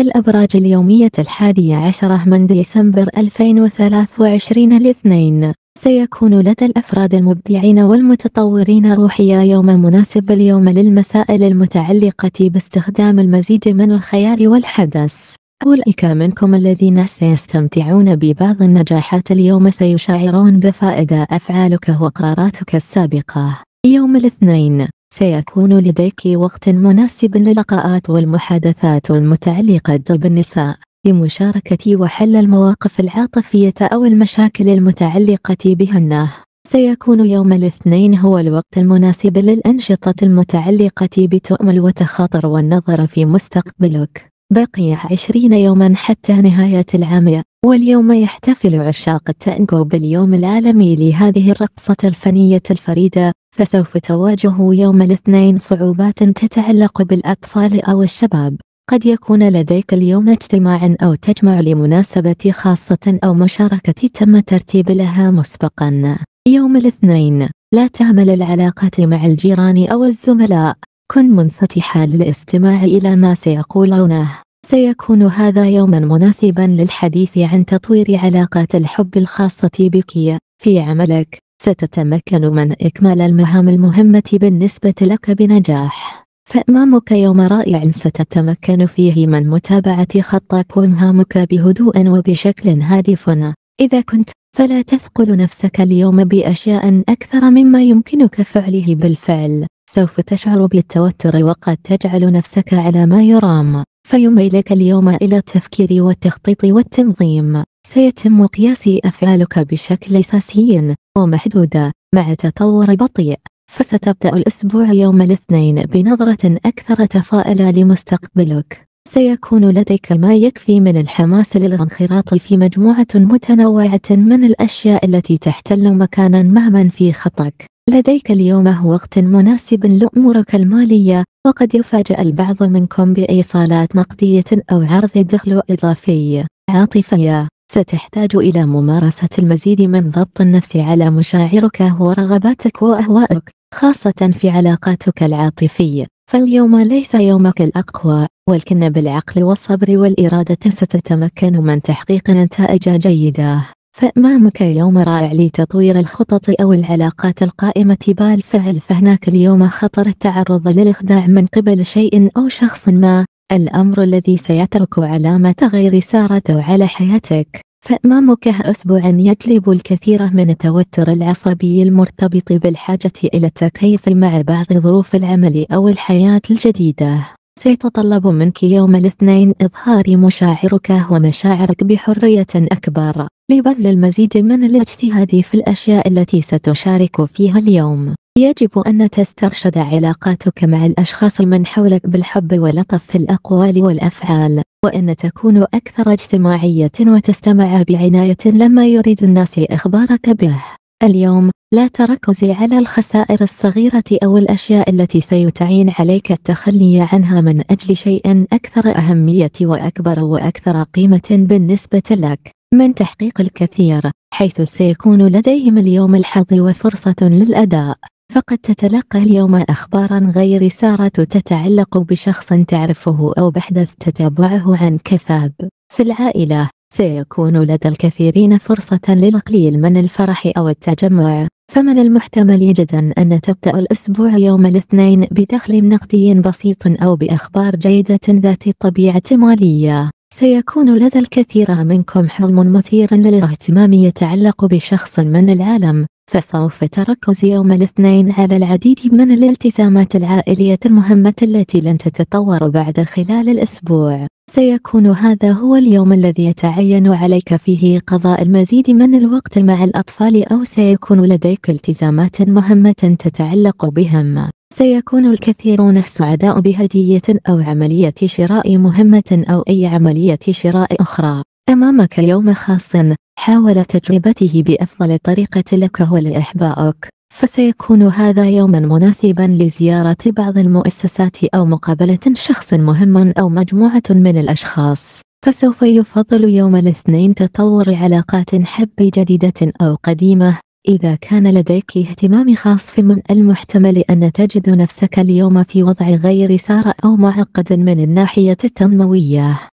الأبراج اليومية الحادية عشرة من ديسمبر 2023 الاثنين سيكون لدى الأفراد المبدعين والمتطورين روحيا يوم مناسب اليوم للمسائل المتعلقة باستخدام المزيد من الخيال والحدث أولئك منكم الذين سيستمتعون ببعض النجاحات اليوم سيشعرون بفائدة أفعالك وقراراتك السابقة يوم الاثنين سيكون لديك وقت مناسب للقاءات والمحادثات المتعلقة بالنساء لمشاركة وحل المواقف العاطفية أو المشاكل المتعلقة بهن سيكون يوم الاثنين هو الوقت المناسب للأنشطة المتعلقة بتأمل وتخاطر والنظر في مستقبلك بقي عشرين يوما حتى نهاية العام واليوم يحتفل عشاق التانجو باليوم العالمي لهذه الرقصة الفنية الفريدة فسوف تواجه يوم الاثنين صعوبات تتعلق بالأطفال أو الشباب قد يكون لديك اليوم اجتماع أو تجمع لمناسبة خاصة أو مشاركة تم ترتيب لها مسبقا يوم الاثنين لا تعمل العلاقات مع الجيران أو الزملاء كن منفتحا للاستماع إلى ما سيقولونه سيكون هذا يوما مناسبا للحديث عن تطوير علاقات الحب الخاصة بك في عملك ستتمكن من إكمال المهام المهمة بالنسبة لك بنجاح فأمامك يوم رائع ستتمكن فيه من متابعة خطك ومهامك بهدوء وبشكل هادف إذا كنت فلا تثقل نفسك اليوم بأشياء أكثر مما يمكنك فعله بالفعل سوف تشعر بالتوتر وقد تجعل نفسك على ما يرام فيميلك اليوم إلى التفكير والتخطيط والتنظيم سيتم قياس أفعالك بشكل أساسي ومحدودة مع تطور بطيء فستبدأ الأسبوع يوم الاثنين بنظرة أكثر تفاؤلا لمستقبلك سيكون لديك ما يكفي من الحماس للانخراط في مجموعة متنوعة من الأشياء التي تحتل مكانا مهما في خطك لديك اليوم وقت مناسب لأمورك المالية وقد يفاجأ البعض منكم بإيصالات نقدية أو عرض دخل إضافي عاطفية ستحتاج إلى ممارسة المزيد من ضبط النفس على مشاعرك ورغباتك وأهوائك خاصة في علاقاتك العاطفية فاليوم ليس يومك الأقوى ولكن بالعقل والصبر والإرادة ستتمكن من تحقيق نتائج جيدة فأمامك يوم رائع لتطوير الخطط أو العلاقات القائمة بالفعل فهناك اليوم خطر التعرض للإخداع من قبل شيء أو شخص ما الأمر الذي سيترك علامة غير سارته على حياتك فأمامك أسبوع يجلب الكثير من التوتر العصبي المرتبط بالحاجة إلى التكيف مع بعض ظروف العمل أو الحياة الجديدة سيتطلب منك يوم الاثنين إظهار مشاعرك ومشاعرك بحرية أكبر لبذل المزيد من الاجتهاد في الأشياء التي ستشارك فيها اليوم يجب أن تسترشد علاقاتك مع الأشخاص من حولك بالحب واللطف في الأقوال والأفعال وأن تكون أكثر اجتماعية وتستمع بعناية لما يريد الناس إخبارك به اليوم لا تركز على الخسائر الصغيرة أو الأشياء التي سيتعين عليك التخلي عنها من أجل شيء أكثر أهمية وأكبر وأكثر قيمة بالنسبة لك من تحقيق الكثير حيث سيكون لديهم اليوم الحظ وفرصة للأداء فقد تتلقى اليوم أخبارا غير سارة تتعلق بشخص تعرفه أو بحدث تتبعه عن كثاب في العائلة سيكون لدى الكثيرين فرصة للقليل من الفرح أو التجمع فمن المحتمل جدا أن تبدأ الأسبوع يوم الاثنين بدخل نقدي بسيط أو بأخبار جيدة ذات طبيعة مالية سيكون لدى الكثير منكم حلم مثير للاهتمام يتعلق بشخص من العالم فسوف تركز يوم الاثنين على العديد من الالتزامات العائلية المهمة التي لن تتطور بعد خلال الأسبوع سيكون هذا هو اليوم الذي يتعين عليك فيه قضاء المزيد من الوقت مع الأطفال أو سيكون لديك التزامات مهمة تتعلق بهم سيكون الكثيرون سعداء بهدية أو عملية شراء مهمة أو أي عملية شراء أخرى أمامك يوم خاص حاول تجربته بأفضل طريقة لك ولأحبائك فسيكون هذا يوما مناسبا لزيارة بعض المؤسسات أو مقابلة شخص مهم أو مجموعة من الأشخاص فسوف يفضل يوم الاثنين تطور علاقات حب جديدة أو قديمة إذا كان لديك اهتمام خاص فمن المحتمل أن تجد نفسك اليوم في وضع غير سار أو معقد من الناحية التنموية